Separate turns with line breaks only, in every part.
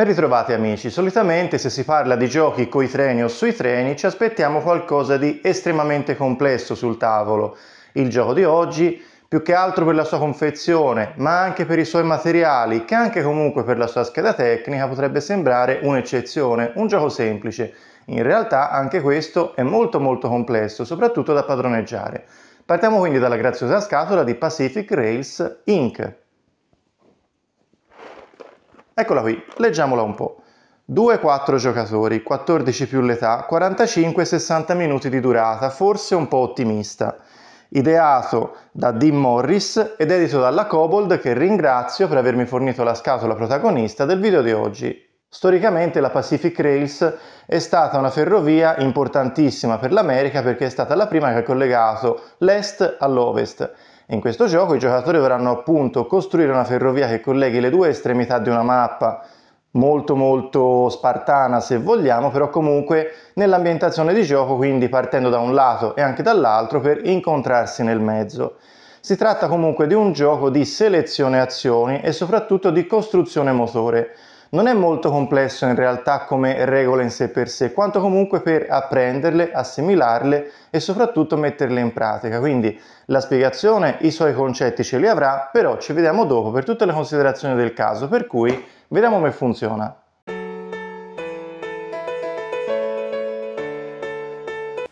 Ben ritrovati amici, solitamente se si parla di giochi coi treni o sui treni ci aspettiamo qualcosa di estremamente complesso sul tavolo. Il gioco di oggi, più che altro per la sua confezione, ma anche per i suoi materiali, che anche comunque per la sua scheda tecnica potrebbe sembrare un'eccezione, un gioco semplice. In realtà anche questo è molto molto complesso, soprattutto da padroneggiare. Partiamo quindi dalla graziosa scatola di Pacific Rails Inc. Eccola qui, leggiamola un po'. 2-4 giocatori, 14 più l'età, 45-60 minuti di durata, forse un po' ottimista. Ideato da Dean Morris ed edito dalla Cobold che ringrazio per avermi fornito la scatola protagonista del video di oggi. Storicamente la Pacific Rails è stata una ferrovia importantissima per l'America perché è stata la prima che ha collegato l'est all'ovest in questo gioco i giocatori dovranno appunto costruire una ferrovia che colleghi le due estremità di una mappa molto molto spartana se vogliamo, però comunque nell'ambientazione di gioco, quindi partendo da un lato e anche dall'altro per incontrarsi nel mezzo. Si tratta comunque di un gioco di selezione azioni e soprattutto di costruzione motore, non è molto complesso in realtà come regola in sé per sé, quanto comunque per apprenderle, assimilarle e soprattutto metterle in pratica. Quindi la spiegazione, i suoi concetti ce li avrà, però ci vediamo dopo per tutte le considerazioni del caso, per cui vediamo come funziona.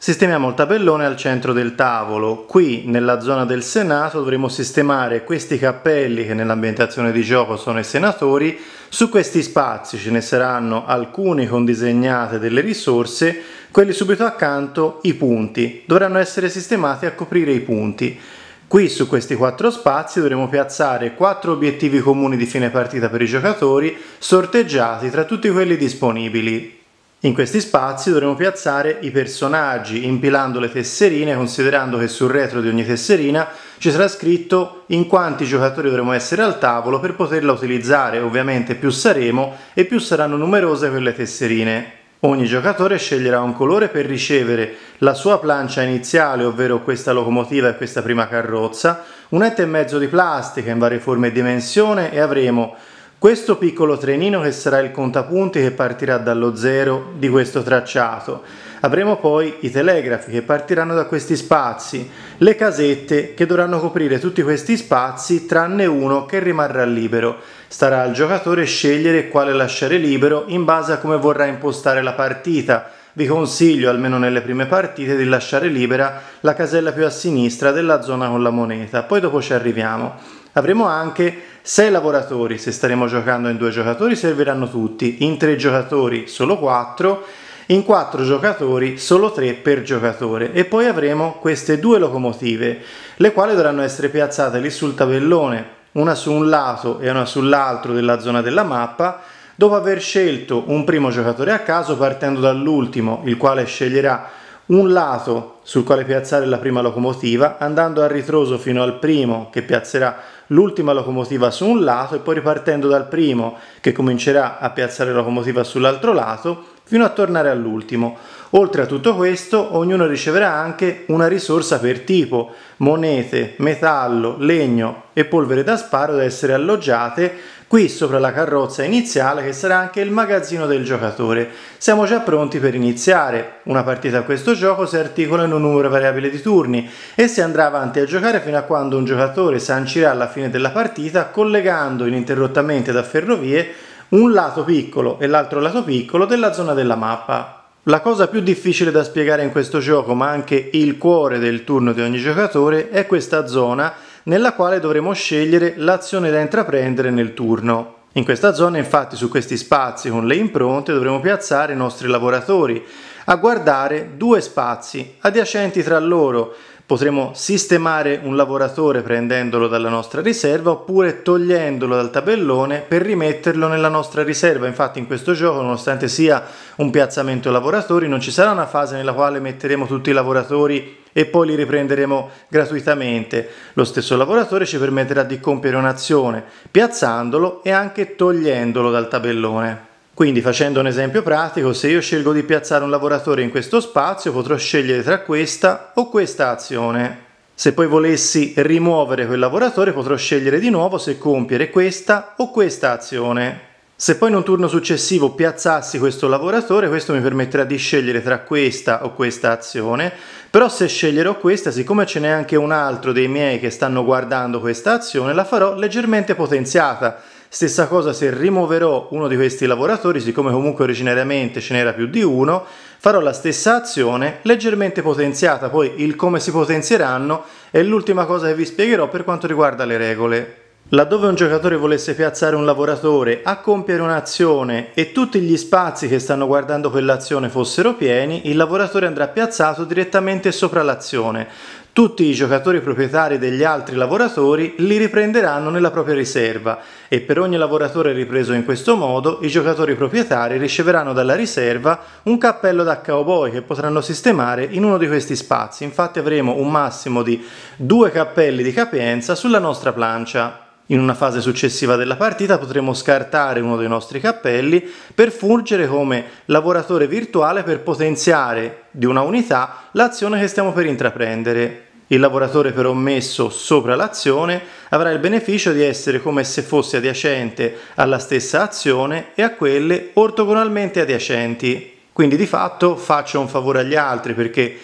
Sistemiamo il tabellone al centro del tavolo. Qui, nella zona del Senato, dovremo sistemare questi cappelli che nell'ambientazione di gioco sono i senatori. Su questi spazi ce ne saranno alcuni con disegnate delle risorse, quelli subito accanto i punti. Dovranno essere sistemati a coprire i punti. Qui su questi quattro spazi dovremo piazzare quattro obiettivi comuni di fine partita per i giocatori sorteggiati tra tutti quelli disponibili. In questi spazi dovremo piazzare i personaggi impilando le tesserine considerando che sul retro di ogni tesserina ci sarà scritto in quanti giocatori dovremo essere al tavolo per poterla utilizzare, ovviamente più saremo e più saranno numerose quelle tesserine. Ogni giocatore sceglierà un colore per ricevere la sua plancia iniziale, ovvero questa locomotiva e questa prima carrozza, un etto e mezzo di plastica in varie forme e dimensione e avremo questo piccolo trenino che sarà il contapunti che partirà dallo zero di questo tracciato. Avremo poi i telegrafi che partiranno da questi spazi, le casette che dovranno coprire tutti questi spazi tranne uno che rimarrà libero. Starà al giocatore scegliere quale lasciare libero in base a come vorrà impostare la partita. Vi consiglio, almeno nelle prime partite, di lasciare libera la casella più a sinistra della zona con la moneta, poi dopo ci arriviamo. Avremo anche 6 lavoratori, se staremo giocando in 2 giocatori serviranno tutti, in 3 giocatori solo 4, in 4 giocatori solo 3 per giocatore e poi avremo queste due locomotive, le quali dovranno essere piazzate lì sul tabellone, una su un lato e una sull'altro della zona della mappa, dopo aver scelto un primo giocatore a caso partendo dall'ultimo, il quale sceglierà un lato sul quale piazzare la prima locomotiva, andando a ritroso fino al primo che piazzerà l'ultima locomotiva su un lato e poi ripartendo dal primo che comincerà a piazzare la locomotiva sull'altro lato fino a tornare all'ultimo. Oltre a tutto questo, ognuno riceverà anche una risorsa per tipo, monete, metallo, legno e polvere da sparo da essere alloggiate qui sopra la carrozza iniziale che sarà anche il magazzino del giocatore. Siamo già pronti per iniziare. Una partita a questo gioco si articola in un numero variabile di turni e si andrà avanti a giocare fino a quando un giocatore sancirà la fine della partita collegando ininterrottamente da ferrovie un lato piccolo e l'altro lato piccolo della zona della mappa. La cosa più difficile da spiegare in questo gioco, ma anche il cuore del turno di ogni giocatore, è questa zona nella quale dovremo scegliere l'azione da intraprendere nel turno. In questa zona infatti su questi spazi con le impronte dovremo piazzare i nostri lavoratori a guardare due spazi adiacenti tra loro. Potremo sistemare un lavoratore prendendolo dalla nostra riserva oppure togliendolo dal tabellone per rimetterlo nella nostra riserva. Infatti in questo gioco, nonostante sia un piazzamento lavoratori, non ci sarà una fase nella quale metteremo tutti i lavoratori e poi li riprenderemo gratuitamente. Lo stesso lavoratore ci permetterà di compiere un'azione piazzandolo e anche togliendolo dal tabellone. Quindi facendo un esempio pratico, se io scelgo di piazzare un lavoratore in questo spazio potrò scegliere tra questa o questa azione. Se poi volessi rimuovere quel lavoratore potrò scegliere di nuovo se compiere questa o questa azione. Se poi in un turno successivo piazzassi questo lavoratore, questo mi permetterà di scegliere tra questa o questa azione, però se sceglierò questa, siccome ce n'è anche un altro dei miei che stanno guardando questa azione, la farò leggermente potenziata. Stessa cosa se rimuoverò uno di questi lavoratori, siccome comunque originariamente ce n'era più di uno, farò la stessa azione leggermente potenziata, poi il come si potenzieranno è l'ultima cosa che vi spiegherò per quanto riguarda le regole. Laddove un giocatore volesse piazzare un lavoratore a compiere un'azione e tutti gli spazi che stanno guardando quell'azione fossero pieni, il lavoratore andrà piazzato direttamente sopra l'azione. Tutti i giocatori proprietari degli altri lavoratori li riprenderanno nella propria riserva e per ogni lavoratore ripreso in questo modo i giocatori proprietari riceveranno dalla riserva un cappello da cowboy che potranno sistemare in uno di questi spazi. Infatti avremo un massimo di due cappelli di capienza sulla nostra plancia. In una fase successiva della partita potremo scartare uno dei nostri cappelli per fungere come lavoratore virtuale per potenziare di una unità l'azione che stiamo per intraprendere. Il lavoratore però messo sopra l'azione avrà il beneficio di essere come se fosse adiacente alla stessa azione e a quelle ortogonalmente adiacenti. Quindi di fatto faccio un favore agli altri perché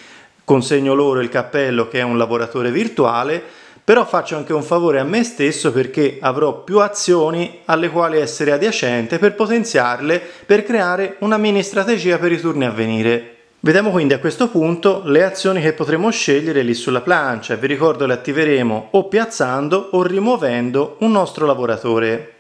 consegno loro il cappello che è un lavoratore virtuale però faccio anche un favore a me stesso perché avrò più azioni alle quali essere adiacente per potenziarle per creare una mini strategia per i turni a venire. Vediamo quindi a questo punto le azioni che potremo scegliere lì sulla plancia, vi ricordo le attiveremo o piazzando o rimuovendo un nostro lavoratore.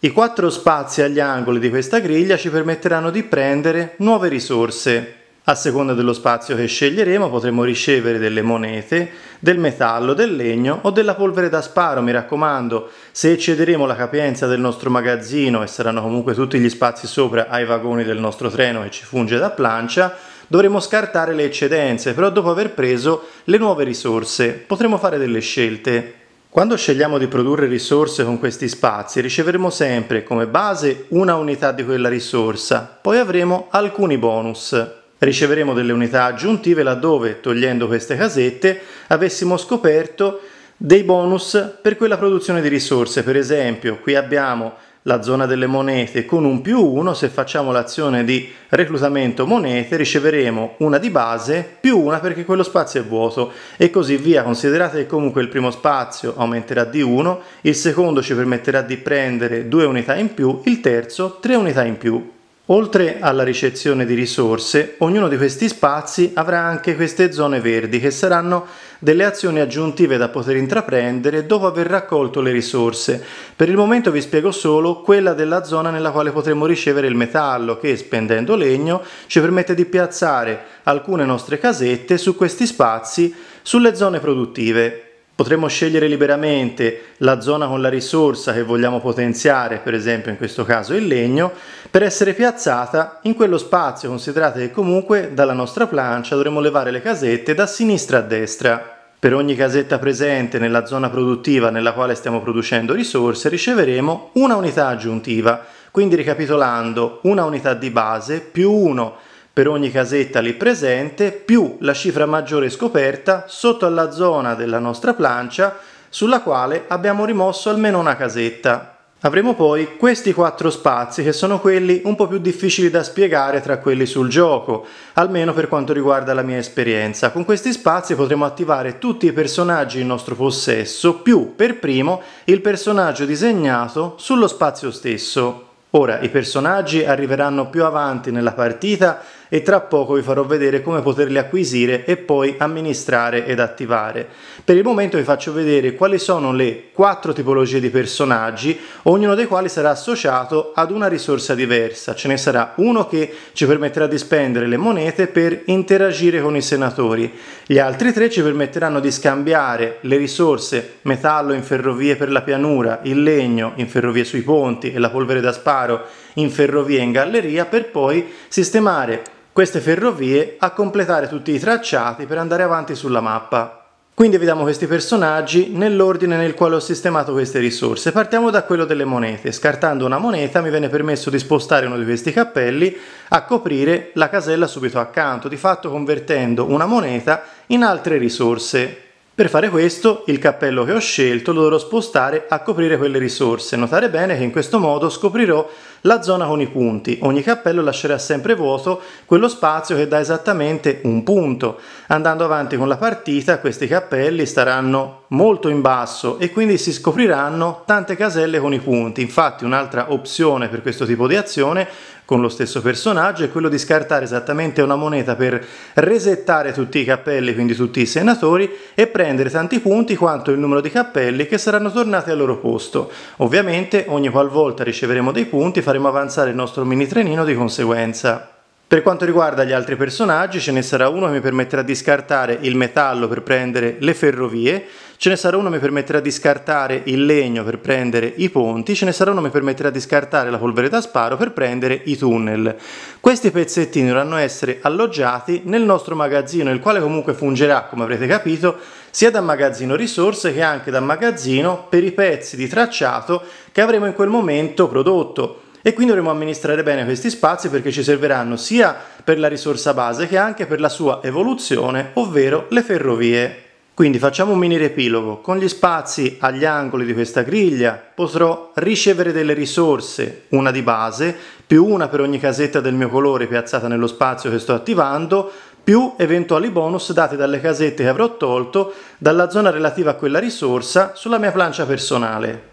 I quattro spazi agli angoli di questa griglia ci permetteranno di prendere nuove risorse. A seconda dello spazio che sceglieremo potremo ricevere delle monete, del metallo, del legno o della polvere da sparo, mi raccomando. Se eccederemo la capienza del nostro magazzino e saranno comunque tutti gli spazi sopra ai vagoni del nostro treno che ci funge da plancia, dovremo scartare le eccedenze, però dopo aver preso le nuove risorse potremo fare delle scelte. Quando scegliamo di produrre risorse con questi spazi riceveremo sempre come base una unità di quella risorsa, poi avremo alcuni bonus riceveremo delle unità aggiuntive laddove, togliendo queste casette, avessimo scoperto dei bonus per quella produzione di risorse. Per esempio, qui abbiamo la zona delle monete con un più 1, se facciamo l'azione di reclutamento monete riceveremo una di base più una perché quello spazio è vuoto e così via. Considerate che comunque il primo spazio aumenterà di 1, il secondo ci permetterà di prendere 2 unità in più, il terzo 3 unità in più Oltre alla ricezione di risorse, ognuno di questi spazi avrà anche queste zone verdi che saranno delle azioni aggiuntive da poter intraprendere dopo aver raccolto le risorse. Per il momento vi spiego solo quella della zona nella quale potremo ricevere il metallo che, spendendo legno, ci permette di piazzare alcune nostre casette su questi spazi sulle zone produttive. Potremmo scegliere liberamente la zona con la risorsa che vogliamo potenziare, per esempio in questo caso il legno, per essere piazzata in quello spazio, considerate che comunque dalla nostra plancia dovremo levare le casette da sinistra a destra. Per ogni casetta presente nella zona produttiva nella quale stiamo producendo risorse riceveremo una unità aggiuntiva, quindi ricapitolando una unità di base più uno per ogni casetta lì presente più la cifra maggiore scoperta sotto alla zona della nostra plancia sulla quale abbiamo rimosso almeno una casetta. Avremo poi questi quattro spazi che sono quelli un po' più difficili da spiegare tra quelli sul gioco, almeno per quanto riguarda la mia esperienza. Con questi spazi potremo attivare tutti i personaggi in nostro possesso, più per primo il personaggio disegnato sullo spazio stesso. Ora, i personaggi arriveranno più avanti nella partita e tra poco vi farò vedere come poterli acquisire e poi amministrare ed attivare. Per il momento vi faccio vedere quali sono le quattro tipologie di personaggi, ognuno dei quali sarà associato ad una risorsa diversa. Ce ne sarà uno che ci permetterà di spendere le monete per interagire con i senatori, gli altri tre ci permetteranno di scambiare le risorse, metallo in ferrovie per la pianura, il legno in ferrovie sui ponti e la polvere da sparo in ferrovie in galleria per poi sistemare queste ferrovie a completare tutti i tracciati per andare avanti sulla mappa. Quindi vediamo questi personaggi nell'ordine nel quale ho sistemato queste risorse. Partiamo da quello delle monete. Scartando una moneta mi viene permesso di spostare uno di questi cappelli a coprire la casella subito accanto, di fatto convertendo una moneta in altre risorse. Per fare questo, il cappello che ho scelto lo dovrò spostare a coprire quelle risorse. Notare bene che in questo modo scoprirò la zona con i punti. Ogni cappello lascerà sempre vuoto quello spazio che dà esattamente un punto. Andando avanti con la partita, questi cappelli staranno molto in basso e quindi si scopriranno tante caselle con i punti. Infatti un'altra opzione per questo tipo di azione con lo stesso personaggio è quello di scartare esattamente una moneta per resettare tutti i cappelli, quindi tutti i senatori, e prendere tanti punti quanto il numero di cappelli che saranno tornati al loro posto. Ovviamente ogni qualvolta riceveremo dei punti faremo avanzare il nostro mini trenino di conseguenza. Per quanto riguarda gli altri personaggi ce ne sarà uno che mi permetterà di scartare il metallo per prendere le ferrovie, Ce ne sarà uno che mi permetterà di scartare il legno per prendere i ponti, ce ne sarà uno che mi permetterà di scartare la polvere da sparo per prendere i tunnel. Questi pezzettini dovranno essere alloggiati nel nostro magazzino, il quale comunque fungerà, come avrete capito, sia da magazzino risorse che anche da magazzino per i pezzi di tracciato che avremo in quel momento prodotto e quindi dovremo amministrare bene questi spazi perché ci serviranno sia per la risorsa base che anche per la sua evoluzione, ovvero le ferrovie. Quindi facciamo un mini riepilogo. Con gli spazi agli angoli di questa griglia potrò ricevere delle risorse, una di base, più una per ogni casetta del mio colore piazzata nello spazio che sto attivando, più eventuali bonus dati dalle casette che avrò tolto dalla zona relativa a quella risorsa sulla mia plancia personale.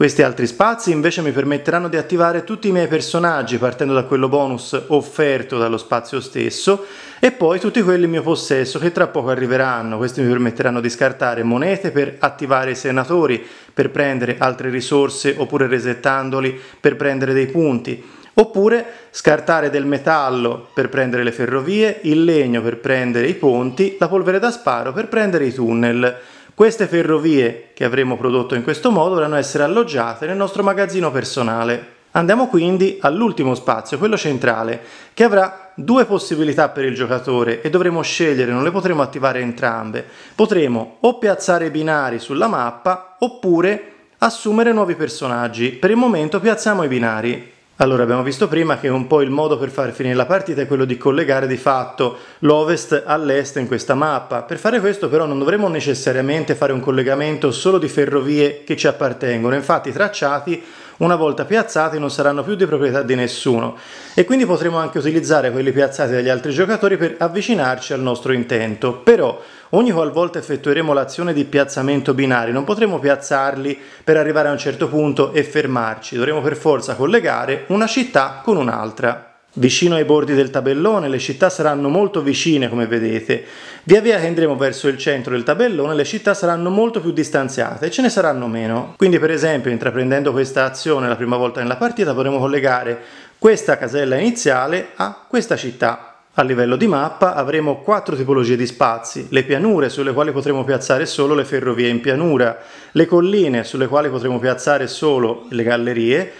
Questi altri spazi invece mi permetteranno di attivare tutti i miei personaggi partendo da quello bonus offerto dallo spazio stesso e poi tutti quelli in mio possesso che tra poco arriveranno. Questi mi permetteranno di scartare monete per attivare i senatori, per prendere altre risorse oppure resettandoli per prendere dei punti. Oppure scartare del metallo per prendere le ferrovie, il legno per prendere i ponti, la polvere da sparo per prendere i tunnel. Queste ferrovie che avremo prodotto in questo modo dovranno essere alloggiate nel nostro magazzino personale. Andiamo quindi all'ultimo spazio, quello centrale, che avrà due possibilità per il giocatore e dovremo scegliere, non le potremo attivare entrambe. Potremo o piazzare binari sulla mappa oppure assumere nuovi personaggi. Per il momento piazziamo i binari. Allora, abbiamo visto prima che un po' il modo per far finire la partita è quello di collegare di fatto l'ovest all'est in questa mappa. Per fare questo però non dovremo necessariamente fare un collegamento solo di ferrovie che ci appartengono, infatti i tracciati una volta piazzati non saranno più di proprietà di nessuno e quindi potremo anche utilizzare quelli piazzati dagli altri giocatori per avvicinarci al nostro intento. Però ogni qualvolta effettueremo l'azione di piazzamento binari non potremo piazzarli per arrivare a un certo punto e fermarci, dovremo per forza collegare una città con un'altra. Vicino ai bordi del tabellone le città saranno molto vicine come vedete, via via che andremo verso il centro del tabellone le città saranno molto più distanziate e ce ne saranno meno. Quindi per esempio intraprendendo questa azione la prima volta nella partita potremo collegare questa casella iniziale a questa città a livello di mappa avremo quattro tipologie di spazi, le pianure sulle quali potremo piazzare solo le ferrovie in pianura, le colline sulle quali potremo piazzare solo le gallerie,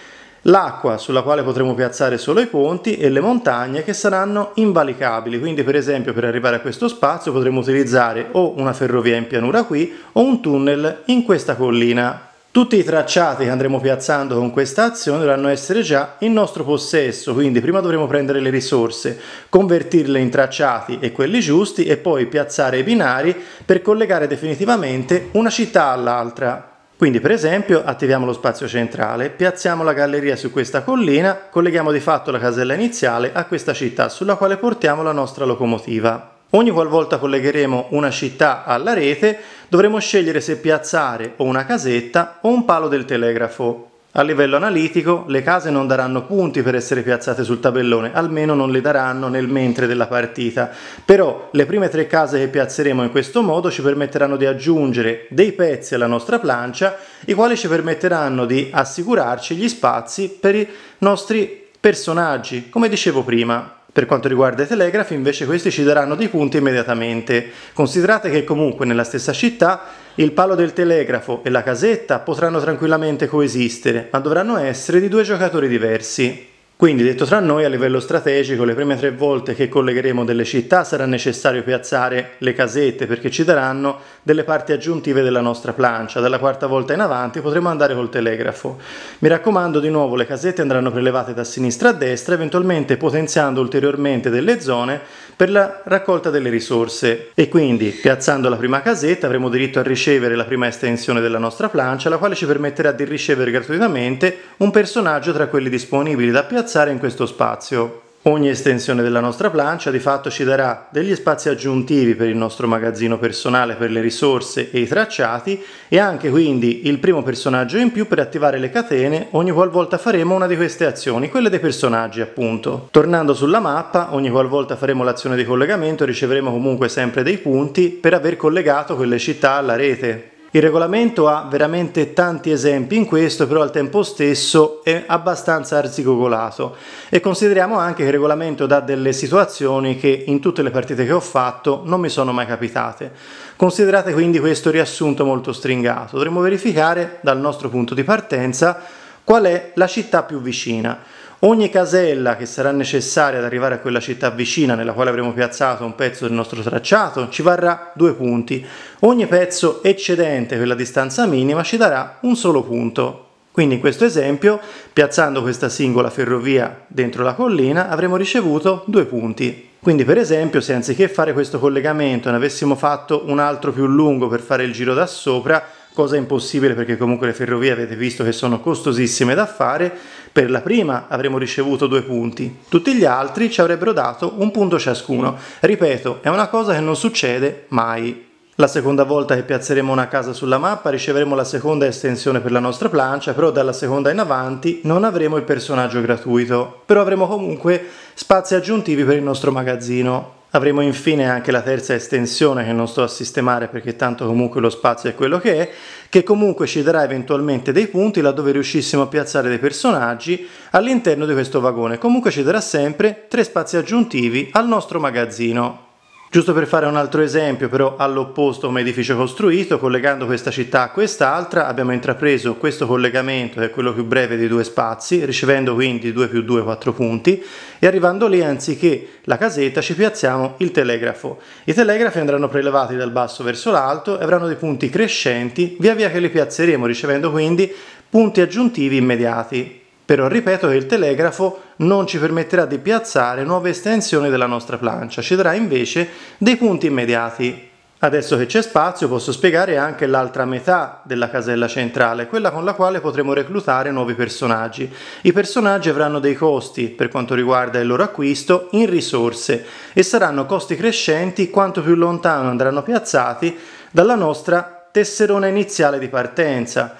l'acqua sulla quale potremo piazzare solo i ponti e le montagne che saranno invalicabili, quindi per esempio per arrivare a questo spazio potremo utilizzare o una ferrovia in pianura qui o un tunnel in questa collina. Tutti i tracciati che andremo piazzando con questa azione dovranno essere già in nostro possesso, quindi prima dovremo prendere le risorse, convertirle in tracciati e quelli giusti e poi piazzare i binari per collegare definitivamente una città all'altra. Quindi per esempio attiviamo lo spazio centrale, piazziamo la galleria su questa collina, colleghiamo di fatto la casella iniziale a questa città sulla quale portiamo la nostra locomotiva. Ogni qualvolta collegheremo una città alla rete dovremo scegliere se piazzare o una casetta o un palo del telegrafo. A livello analitico, le case non daranno punti per essere piazzate sul tabellone, almeno non le daranno nel mentre della partita. Però le prime tre case che piazzeremo in questo modo ci permetteranno di aggiungere dei pezzi alla nostra plancia, i quali ci permetteranno di assicurarci gli spazi per i nostri personaggi, come dicevo prima. Per quanto riguarda i telegrafi invece questi ci daranno dei punti immediatamente. Considerate che comunque nella stessa città il palo del telegrafo e la casetta potranno tranquillamente coesistere, ma dovranno essere di due giocatori diversi. Quindi detto tra noi, a livello strategico, le prime tre volte che collegheremo delle città sarà necessario piazzare le casette perché ci daranno delle parti aggiuntive della nostra plancia. Dalla quarta volta in avanti potremo andare col telegrafo. Mi raccomando di nuovo, le casette andranno prelevate da sinistra a destra, eventualmente potenziando ulteriormente delle zone per la raccolta delle risorse e quindi piazzando la prima casetta avremo diritto a ricevere la prima estensione della nostra plancia la quale ci permetterà di ricevere gratuitamente un personaggio tra quelli disponibili da piazzare in questo spazio. Ogni estensione della nostra plancia di fatto ci darà degli spazi aggiuntivi per il nostro magazzino personale, per le risorse e i tracciati e anche quindi il primo personaggio in più per attivare le catene ogni qualvolta faremo una di queste azioni, quelle dei personaggi appunto. Tornando sulla mappa, ogni qualvolta faremo l'azione di collegamento riceveremo comunque sempre dei punti per aver collegato quelle città alla rete. Il regolamento ha veramente tanti esempi in questo, però al tempo stesso è abbastanza arzigogolato e consideriamo anche che il regolamento dà delle situazioni che in tutte le partite che ho fatto non mi sono mai capitate. Considerate quindi questo riassunto molto stringato. Dovremmo verificare dal nostro punto di partenza qual è la città più vicina. Ogni casella che sarà necessaria ad arrivare a quella città vicina nella quale avremo piazzato un pezzo del nostro tracciato ci varrà due punti. Ogni pezzo eccedente quella distanza minima ci darà un solo punto. Quindi in questo esempio, piazzando questa singola ferrovia dentro la collina, avremo ricevuto due punti. Quindi per esempio, se anziché fare questo collegamento ne avessimo fatto un altro più lungo per fare il giro da sopra, cosa impossibile perché comunque le ferrovie avete visto che sono costosissime da fare, per la prima avremmo ricevuto due punti, tutti gli altri ci avrebbero dato un punto ciascuno. Ripeto, è una cosa che non succede mai. La seconda volta che piazzeremo una casa sulla mappa riceveremo la seconda estensione per la nostra plancia, però dalla seconda in avanti non avremo il personaggio gratuito, però avremo comunque spazi aggiuntivi per il nostro magazzino. Avremo infine anche la terza estensione che non sto a sistemare perché tanto comunque lo spazio è quello che è, che comunque ci darà eventualmente dei punti laddove riuscissimo a piazzare dei personaggi all'interno di questo vagone. Comunque ci darà sempre tre spazi aggiuntivi al nostro magazzino. Giusto per fare un altro esempio, però all'opposto come edificio costruito, collegando questa città a quest'altra, abbiamo intrapreso questo collegamento, che è quello più breve dei due spazi, ricevendo quindi 2 più 2, 4 punti, e arrivando lì, anziché la casetta, ci piazziamo il telegrafo. I telegrafi andranno prelevati dal basso verso l'alto e avranno dei punti crescenti, via via che li piazzeremo, ricevendo quindi punti aggiuntivi immediati. Però ripeto che il telegrafo non ci permetterà di piazzare nuove estensioni della nostra plancia, ci darà invece dei punti immediati. Adesso che c'è spazio posso spiegare anche l'altra metà della casella centrale, quella con la quale potremo reclutare nuovi personaggi. I personaggi avranno dei costi per quanto riguarda il loro acquisto in risorse e saranno costi crescenti quanto più lontano andranno piazzati dalla nostra tesserona iniziale di partenza.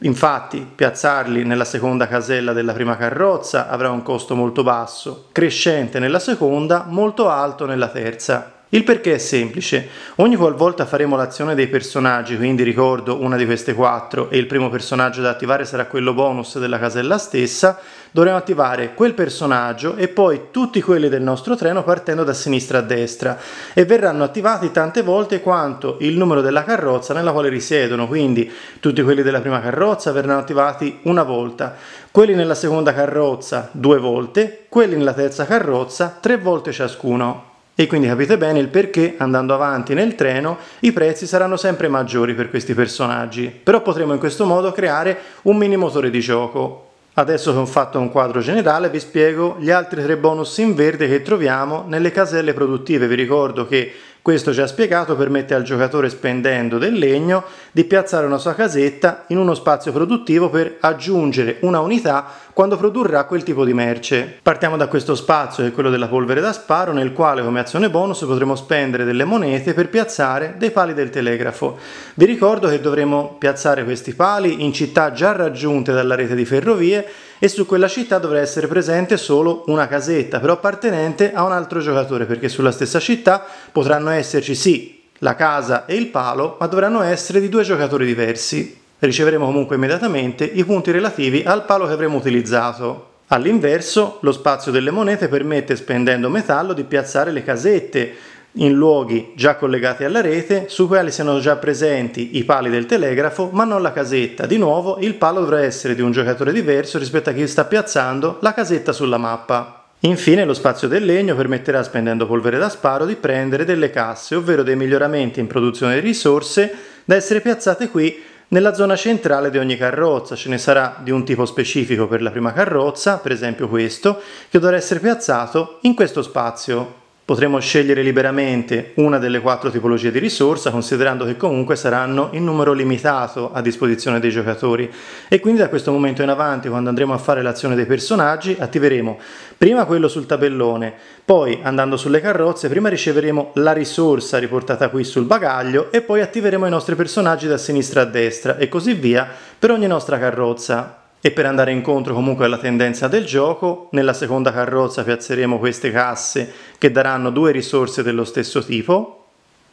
Infatti, piazzarli nella seconda casella della prima carrozza avrà un costo molto basso, crescente nella seconda, molto alto nella terza. Il perché è semplice, ogni qualvolta faremo l'azione dei personaggi, quindi ricordo una di queste quattro e il primo personaggio da attivare sarà quello bonus della casella stessa, dovremo attivare quel personaggio e poi tutti quelli del nostro treno partendo da sinistra a destra e verranno attivati tante volte quanto il numero della carrozza nella quale risiedono, quindi tutti quelli della prima carrozza verranno attivati una volta, quelli nella seconda carrozza due volte, quelli nella terza carrozza tre volte ciascuno. E quindi capite bene il perché, andando avanti nel treno, i prezzi saranno sempre maggiori per questi personaggi. Però potremo in questo modo creare un mini motore di gioco, Adesso che ho fatto un quadro generale vi spiego gli altri tre bonus in verde che troviamo nelle caselle produttive. Vi ricordo che questo già spiegato permette al giocatore spendendo del legno di piazzare una sua casetta in uno spazio produttivo per aggiungere una unità quando produrrà quel tipo di merce. Partiamo da questo spazio che è quello della polvere da sparo nel quale come azione bonus potremo spendere delle monete per piazzare dei pali del telegrafo. Vi ricordo che dovremo piazzare questi pali in città già raggiunte dalla rete di ferrovie e su quella città dovrà essere presente solo una casetta però appartenente a un altro giocatore perché sulla stessa città potranno esserci sì la casa e il palo ma dovranno essere di due giocatori diversi riceveremo comunque immediatamente i punti relativi al palo che avremo utilizzato. All'inverso, lo spazio delle monete permette, spendendo metallo, di piazzare le casette in luoghi già collegati alla rete su quali siano già presenti i pali del telegrafo ma non la casetta. Di nuovo il palo dovrà essere di un giocatore diverso rispetto a chi sta piazzando la casetta sulla mappa. Infine lo spazio del legno permetterà spendendo polvere da sparo di prendere delle casse ovvero dei miglioramenti in produzione di risorse da essere piazzate qui nella zona centrale di ogni carrozza ce ne sarà di un tipo specifico per la prima carrozza, per esempio questo, che dovrà essere piazzato in questo spazio Potremo scegliere liberamente una delle quattro tipologie di risorsa, considerando che comunque saranno in numero limitato a disposizione dei giocatori. E quindi da questo momento in avanti, quando andremo a fare l'azione dei personaggi, attiveremo prima quello sul tabellone, poi andando sulle carrozze, prima riceveremo la risorsa riportata qui sul bagaglio e poi attiveremo i nostri personaggi da sinistra a destra e così via per ogni nostra carrozza e per andare incontro comunque alla tendenza del gioco nella seconda carrozza piazzeremo queste casse che daranno due risorse dello stesso tipo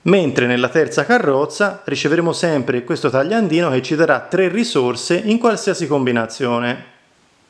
mentre nella terza carrozza riceveremo sempre questo tagliandino che ci darà tre risorse in qualsiasi combinazione.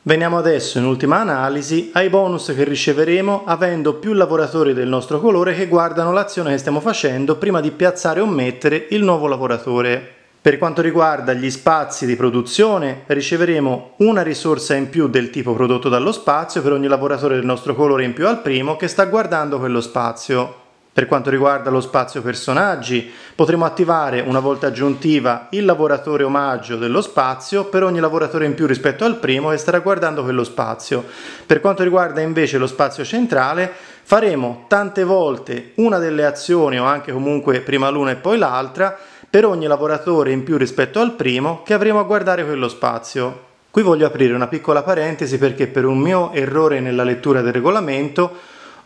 Veniamo adesso in ultima analisi ai bonus che riceveremo avendo più lavoratori del nostro colore che guardano l'azione che stiamo facendo prima di piazzare o mettere il nuovo lavoratore. Per quanto riguarda gli spazi di produzione, riceveremo una risorsa in più del tipo prodotto dallo spazio per ogni lavoratore del nostro colore in più al primo che sta guardando quello spazio. Per quanto riguarda lo spazio personaggi, potremo attivare una volta aggiuntiva il lavoratore omaggio dello spazio per ogni lavoratore in più rispetto al primo che starà guardando quello spazio. Per quanto riguarda invece lo spazio centrale, faremo tante volte una delle azioni o anche comunque prima l'una e poi l'altra per ogni lavoratore in più rispetto al primo che avremo a guardare quello spazio. Qui voglio aprire una piccola parentesi perché per un mio errore nella lettura del regolamento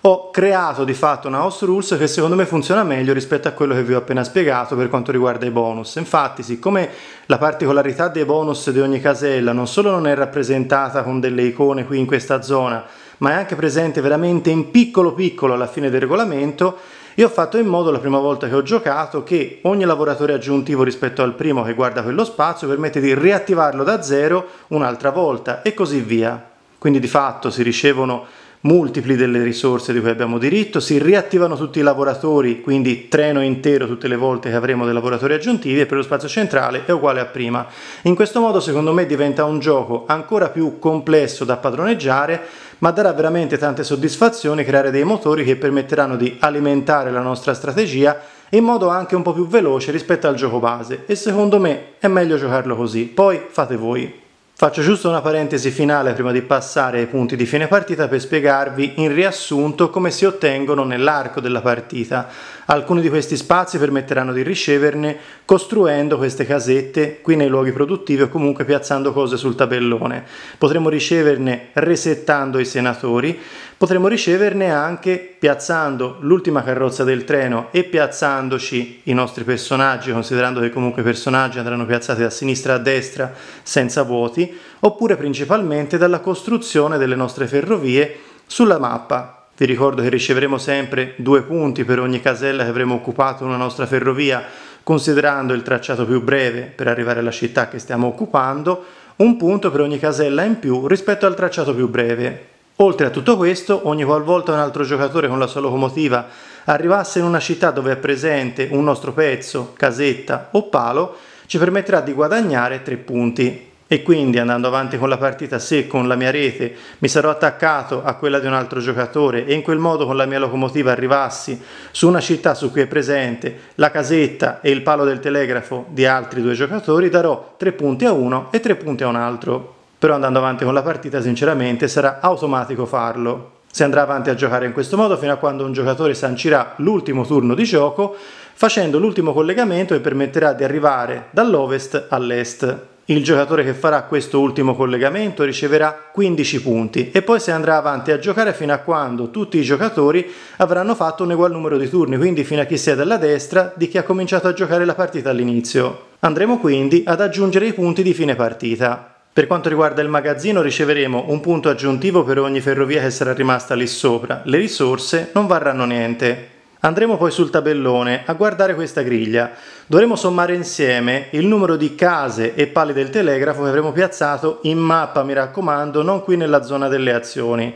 ho creato di fatto una house rules che secondo me funziona meglio rispetto a quello che vi ho appena spiegato per quanto riguarda i bonus. Infatti, siccome la particolarità dei bonus di ogni casella non solo non è rappresentata con delle icone qui in questa zona, ma è anche presente veramente in piccolo piccolo alla fine del regolamento, io ho fatto in modo la prima volta che ho giocato che ogni lavoratore aggiuntivo rispetto al primo che guarda quello spazio permette di riattivarlo da zero un'altra volta e così via. Quindi di fatto si ricevono multipli delle risorse di cui abbiamo diritto, si riattivano tutti i lavoratori, quindi treno intero tutte le volte che avremo dei lavoratori aggiuntivi e per lo spazio centrale è uguale a prima. In questo modo secondo me diventa un gioco ancora più complesso da padroneggiare ma darà veramente tante soddisfazioni creare dei motori che permetteranno di alimentare la nostra strategia in modo anche un po' più veloce rispetto al gioco base e secondo me è meglio giocarlo così, poi fate voi. Faccio giusto una parentesi finale prima di passare ai punti di fine partita per spiegarvi in riassunto come si ottengono nell'arco della partita. Alcuni di questi spazi permetteranno di riceverne costruendo queste casette qui nei luoghi produttivi o comunque piazzando cose sul tabellone. Potremo riceverne resettando i senatori, potremo riceverne anche piazzando l'ultima carrozza del treno e piazzandoci i nostri personaggi, considerando che comunque i personaggi andranno piazzati da sinistra a destra senza vuoti, oppure principalmente dalla costruzione delle nostre ferrovie sulla mappa vi ricordo che riceveremo sempre due punti per ogni casella che avremo occupato nella nostra ferrovia, considerando il tracciato più breve per arrivare alla città che stiamo occupando, un punto per ogni casella in più rispetto al tracciato più breve. Oltre a tutto questo, ogni qualvolta un altro giocatore con la sua locomotiva arrivasse in una città dove è presente un nostro pezzo, casetta o palo, ci permetterà di guadagnare tre punti e quindi andando avanti con la partita se con la mia rete mi sarò attaccato a quella di un altro giocatore e in quel modo con la mia locomotiva arrivassi su una città su cui è presente la casetta e il palo del telegrafo di altri due giocatori darò tre punti a uno e tre punti a un altro. Però andando avanti con la partita sinceramente sarà automatico farlo. Si andrà avanti a giocare in questo modo fino a quando un giocatore sancirà l'ultimo turno di gioco facendo l'ultimo collegamento e permetterà di arrivare dall'ovest all'est. Il giocatore che farà questo ultimo collegamento riceverà 15 punti e poi si andrà avanti a giocare fino a quando tutti i giocatori avranno fatto un egual numero di turni, quindi fino a chi siede alla destra di chi ha cominciato a giocare la partita all'inizio. Andremo quindi ad aggiungere i punti di fine partita. Per quanto riguarda il magazzino riceveremo un punto aggiuntivo per ogni ferrovia che sarà rimasta lì sopra, le risorse non varranno niente. Andremo poi sul tabellone a guardare questa griglia. Dovremo sommare insieme il numero di case e pali del telegrafo che avremo piazzato in mappa, mi raccomando, non qui nella zona delle azioni.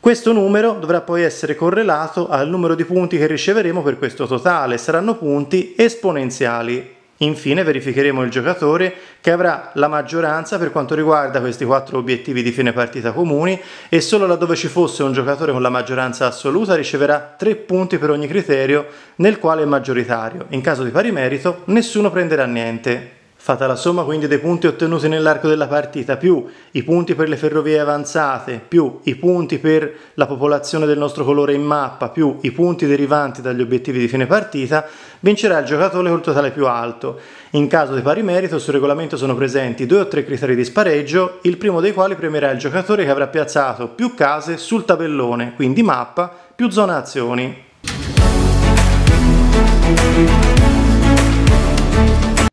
Questo numero dovrà poi essere correlato al numero di punti che riceveremo per questo totale, saranno punti esponenziali. Infine verificheremo il giocatore che avrà la maggioranza per quanto riguarda questi quattro obiettivi di fine partita comuni e solo laddove ci fosse un giocatore con la maggioranza assoluta riceverà tre punti per ogni criterio nel quale è maggioritario. In caso di pari merito nessuno prenderà niente. Fatta la somma quindi dei punti ottenuti nell'arco della partita più i punti per le ferrovie avanzate più i punti per la popolazione del nostro colore in mappa più i punti derivanti dagli obiettivi di fine partita, vincerà il giocatore col totale più alto. In caso di pari merito sul regolamento sono presenti due o tre criteri di spareggio, il primo dei quali premierà il giocatore che avrà piazzato più case sul tabellone, quindi mappa, più zona azioni.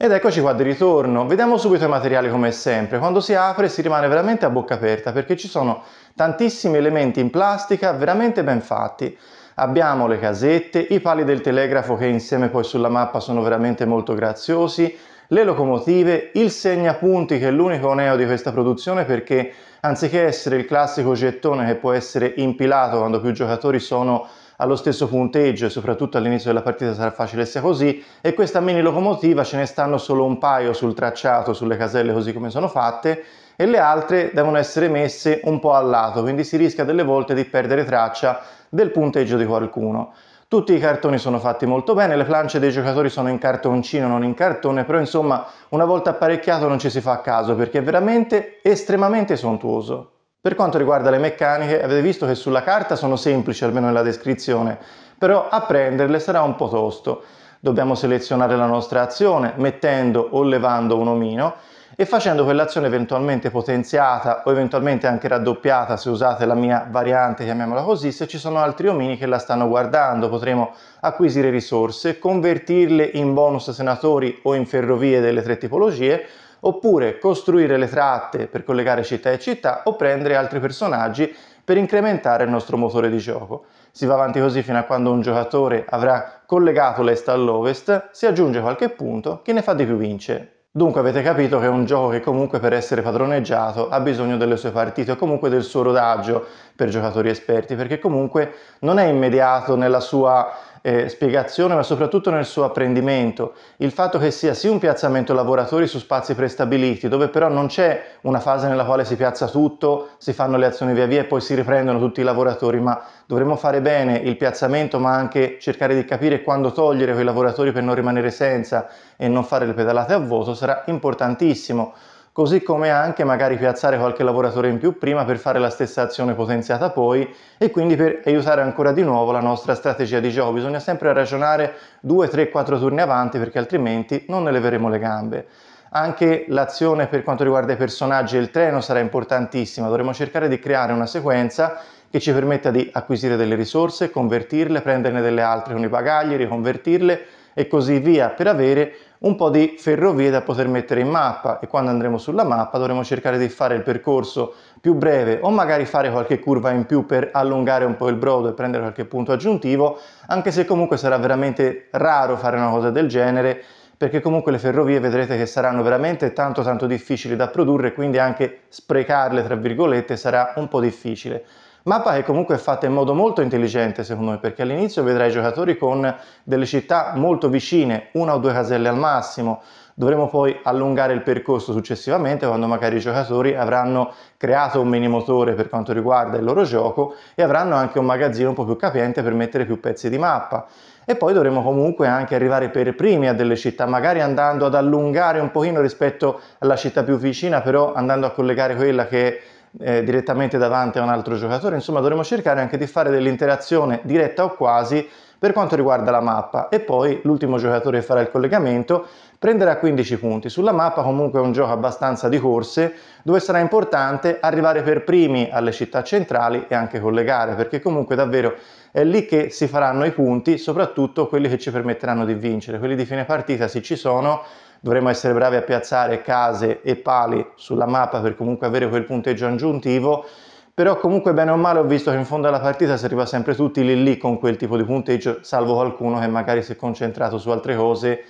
Ed eccoci qua di ritorno. Vediamo subito i materiali come sempre. Quando si apre si rimane veramente a bocca aperta perché ci sono tantissimi elementi in plastica veramente ben fatti. Abbiamo le casette, i pali del telegrafo che insieme poi sulla mappa sono veramente molto graziosi, le locomotive, il segnapunti che è l'unico neo di questa produzione perché anziché essere il classico gettone che può essere impilato quando più giocatori sono allo stesso punteggio e soprattutto all'inizio della partita sarà facile sia così e questa mini locomotiva ce ne stanno solo un paio sul tracciato, sulle caselle così come sono fatte e le altre devono essere messe un po' a lato, quindi si rischia delle volte di perdere traccia del punteggio di qualcuno. Tutti i cartoni sono fatti molto bene, le planche dei giocatori sono in cartoncino, non in cartone, però insomma una volta apparecchiato non ci si fa caso perché è veramente estremamente sontuoso. Per quanto riguarda le meccaniche, avete visto che sulla carta sono semplici, almeno nella descrizione, però apprenderle sarà un po' tosto. Dobbiamo selezionare la nostra azione mettendo o levando un omino e facendo quell'azione eventualmente potenziata o eventualmente anche raddoppiata se usate la mia variante, chiamiamola così, se ci sono altri omini che la stanno guardando potremo acquisire risorse, convertirle in bonus senatori o in ferrovie delle tre tipologie oppure costruire le tratte per collegare città e città o prendere altri personaggi per incrementare il nostro motore di gioco. Si va avanti così fino a quando un giocatore avrà collegato l'est all'ovest, si aggiunge qualche punto, chi ne fa di più vince. Dunque avete capito che è un gioco che comunque per essere padroneggiato ha bisogno delle sue partite o comunque del suo rodaggio per giocatori esperti, perché comunque non è immediato nella sua eh, spiegazione, ma soprattutto nel suo apprendimento. Il fatto che sia sì un piazzamento lavoratori su spazi prestabiliti, dove però non c'è una fase nella quale si piazza tutto, si fanno le azioni via via e poi si riprendono tutti i lavoratori, ma dovremmo fare bene il piazzamento, ma anche cercare di capire quando togliere quei lavoratori per non rimanere senza e non fare le pedalate a vuoto sarà importantissimo così come anche magari piazzare qualche lavoratore in più prima per fare la stessa azione potenziata poi e quindi per aiutare ancora di nuovo la nostra strategia di gioco. Bisogna sempre ragionare 2, 3, 4 turni avanti perché altrimenti non ne leveremo le gambe. Anche l'azione per quanto riguarda i personaggi e il treno sarà importantissima, dovremo cercare di creare una sequenza che ci permetta di acquisire delle risorse, convertirle, prenderne delle altre con i bagagli, riconvertirle e così via per avere un po' di ferrovie da poter mettere in mappa e quando andremo sulla mappa dovremo cercare di fare il percorso più breve o magari fare qualche curva in più per allungare un po' il brodo e prendere qualche punto aggiuntivo, anche se comunque sarà veramente raro fare una cosa del genere perché comunque le ferrovie vedrete che saranno veramente tanto tanto difficili da produrre, quindi anche sprecarle tra virgolette sarà un po' difficile. Mappa che comunque è fatta in modo molto intelligente secondo me, perché all'inizio vedrai giocatori con delle città molto vicine, una o due caselle al massimo, dovremo poi allungare il percorso successivamente quando magari i giocatori avranno creato un mini motore per quanto riguarda il loro gioco e avranno anche un magazzino un po' più capiente per mettere più pezzi di mappa. E poi dovremo comunque anche arrivare per primi a delle città, magari andando ad allungare un pochino rispetto alla città più vicina, però andando a collegare quella che è eh, direttamente davanti a un altro giocatore, insomma dovremo cercare anche di fare dell'interazione diretta o quasi per quanto riguarda la mappa e poi l'ultimo giocatore che farà il collegamento prenderà 15 punti. Sulla mappa comunque è un gioco abbastanza di corse dove sarà importante arrivare per primi alle città centrali e anche collegare perché comunque davvero è lì che si faranno i punti, soprattutto quelli che ci permetteranno di vincere, quelli di fine partita se ci sono dovremmo essere bravi a piazzare case e pali sulla mappa per comunque avere quel punteggio aggiuntivo, però comunque bene o male ho visto che in fondo alla partita si arriva sempre tutti lì lì con quel tipo di punteggio, salvo qualcuno che magari si è concentrato su altre cose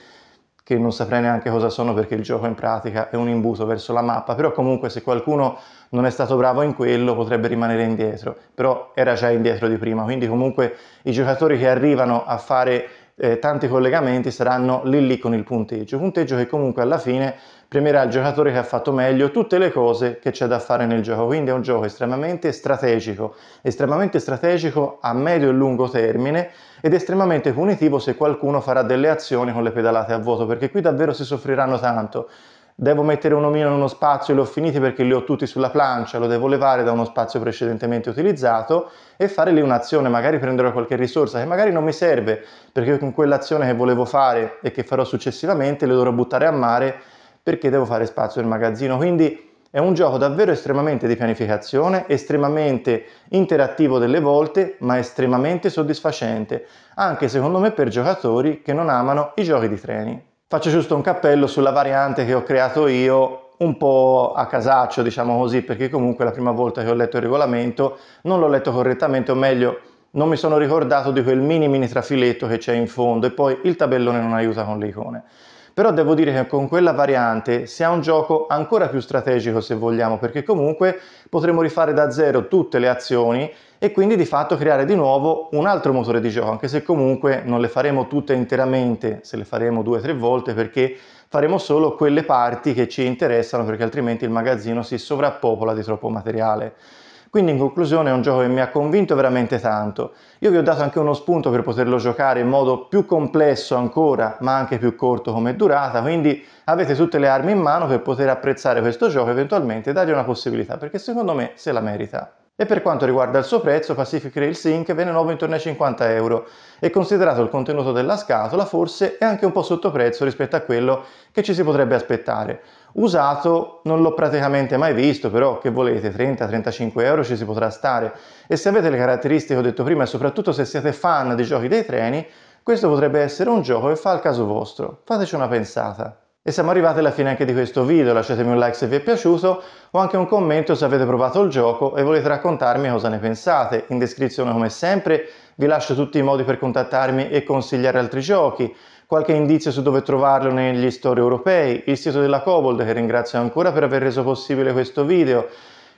che non saprei neanche cosa sono perché il gioco in pratica è un imbuto verso la mappa, però comunque se qualcuno non è stato bravo in quello potrebbe rimanere indietro, però era già indietro di prima, quindi comunque i giocatori che arrivano a fare eh, tanti collegamenti saranno lì lì con il punteggio, punteggio che comunque alla fine premierà il giocatore che ha fatto meglio tutte le cose che c'è da fare nel gioco, quindi è un gioco estremamente strategico, estremamente strategico a medio e lungo termine ed estremamente punitivo se qualcuno farà delle azioni con le pedalate a vuoto, perché qui davvero si soffriranno tanto devo mettere un omino in uno spazio e li ho finiti perché li ho tutti sulla plancia, lo devo levare da uno spazio precedentemente utilizzato e fare lì un'azione, magari prenderò qualche risorsa che magari non mi serve perché con quell'azione che volevo fare e che farò successivamente le dovrò buttare a mare perché devo fare spazio nel magazzino. Quindi è un gioco davvero estremamente di pianificazione, estremamente interattivo delle volte, ma estremamente soddisfacente, anche secondo me per giocatori che non amano i giochi di treni. Faccio giusto un cappello sulla variante che ho creato io un po' a casaccio, diciamo così, perché comunque la prima volta che ho letto il regolamento non l'ho letto correttamente, o meglio, non mi sono ricordato di quel mini mini trafiletto che c'è in fondo e poi il tabellone non aiuta con le icone però devo dire che con quella variante si ha un gioco ancora più strategico se vogliamo, perché comunque potremo rifare da zero tutte le azioni e quindi di fatto creare di nuovo un altro motore di gioco, anche se comunque non le faremo tutte interamente, se le faremo due o tre volte, perché faremo solo quelle parti che ci interessano, perché altrimenti il magazzino si sovrappopola di troppo materiale. Quindi in conclusione è un gioco che mi ha convinto veramente tanto. Io vi ho dato anche uno spunto per poterlo giocare in modo più complesso ancora, ma anche più corto come durata, quindi avete tutte le armi in mano per poter apprezzare questo gioco e eventualmente dargli una possibilità, perché secondo me se la merita. E per quanto riguarda il suo prezzo, Pacific Rail Sync viene nuovo intorno ai 50 euro e considerato il contenuto della scatola forse è anche un po' sottoprezzo rispetto a quello che ci si potrebbe aspettare. Usato non l'ho praticamente mai visto, però che volete, 30-35 euro ci si potrà stare. E se avete le caratteristiche che ho detto prima e soprattutto se siete fan dei giochi dei treni, questo potrebbe essere un gioco che fa al caso vostro. Fateci una pensata. E siamo arrivati alla fine anche di questo video, lasciatemi un like se vi è piaciuto o anche un commento se avete provato il gioco e volete raccontarmi cosa ne pensate. In descrizione come sempre vi lascio tutti i modi per contattarmi e consigliare altri giochi qualche indizio su dove trovarlo negli store europei, il sito della Cobold che ringrazio ancora per aver reso possibile questo video,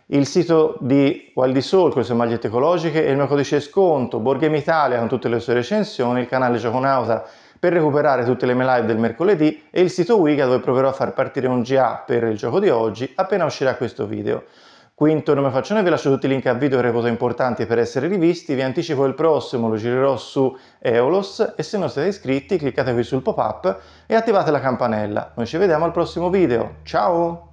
il sito di Waldi Soul con le sue magliette ecologiche e il mio codice sconto, Borgame Italia con tutte le sue recensioni, il canale Gioconauta per recuperare tutte le mie live del mercoledì e il sito Wiga dove proverò a far partire un GA per il gioco di oggi appena uscirà questo video. Quinto nome faccione, vi lascio tutti i link a video e cose importanti per essere rivisti, vi anticipo il prossimo, lo girerò su Eolos e se non siete iscritti cliccate qui sul pop-up e attivate la campanella. Noi ci vediamo al prossimo video, ciao!